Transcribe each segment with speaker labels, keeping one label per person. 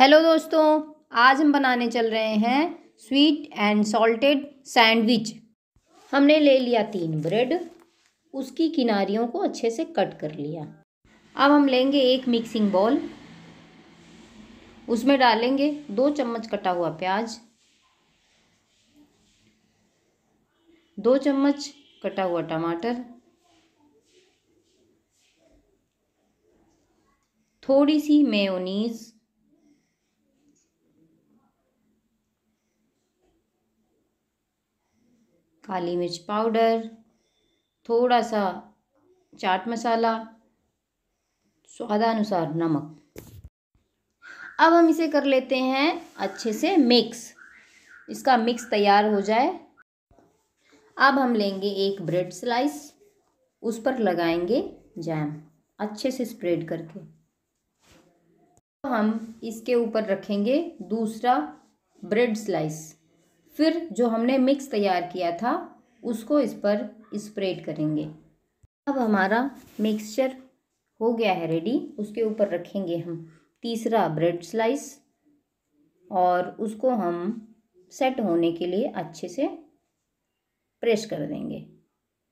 Speaker 1: hello दोस्तों आज हम बनाने चल रहे हैं स्वीट एंड सॉल्टेड सैंडविच हमने ले लिया तीन ब्रेड उसकी किनारियों को अच्छे से कट कर लिया अब हम लेंगे एक मिक्सिंग बॉल उसमें डालेंगे दो चम्मच कटा हुआ प्याज दो चम्मच कटा हुआ टमाटर थोड़ी सी मेयोनीज़ काली मिर्च पाउडर थोड़ा सा चाट मसाला स्वादानुसार नमक अब हम इसे कर लेते हैं अच्छे से मिक्स इसका मिक्स तैयार हो जाए अब हम लेंगे एक ब्रेड स्लाइस उस पर लगाएंगे जैम अच्छे से स्प्रेड करके हम इसके ऊपर रखेंगे दूसरा ब्रेड स्लाइस फिर जो हमने मिक्स तैयार किया था उसको इस पर स्प्रेड करेंगे अब हमारा मिक्सचर हो गया है रेडी उसके ऊपर रखेंगे हम तीसरा ब्रेड स्लाइस और उसको हम सेट होने के लिए अच्छे से प्रेस कर देंगे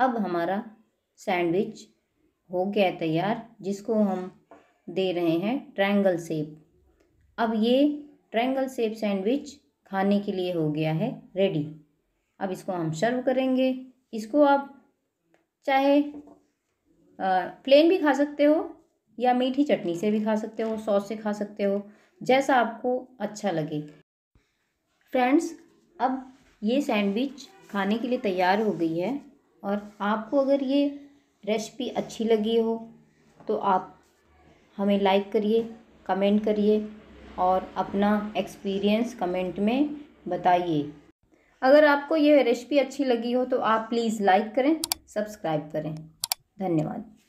Speaker 1: अब हमारा सैंडविच हो गया तैयार जिसको हम दे रहे हैं ट्रायंगल सेप अब ये ट्रायंगल सेप सैंडविच खाने के लिए हो गया है रेडी अब इसको हम सर्व करेंगे इसको आप चाहे प्लेन भी खा सकते हो या मीठी चटनी से भी खा सकते हो सॉस से खा सकते हो जैसा आपको अच्छा लगे फ्रेंड्स अब ये सैंडविच खाने के लिए तैयार हो गई है और आपको अगर ये रेसिपी अच्छी लगी हो तो आप हमें लाइक करिए कमेंट करिए और अपना एक्सपीरियंस कमेंट में बताइए अगर आपको यह रेसिपी अच्छी लगी हो तो आप प्लीज़ लाइक करें सब्सक्राइब करें धन्यवाद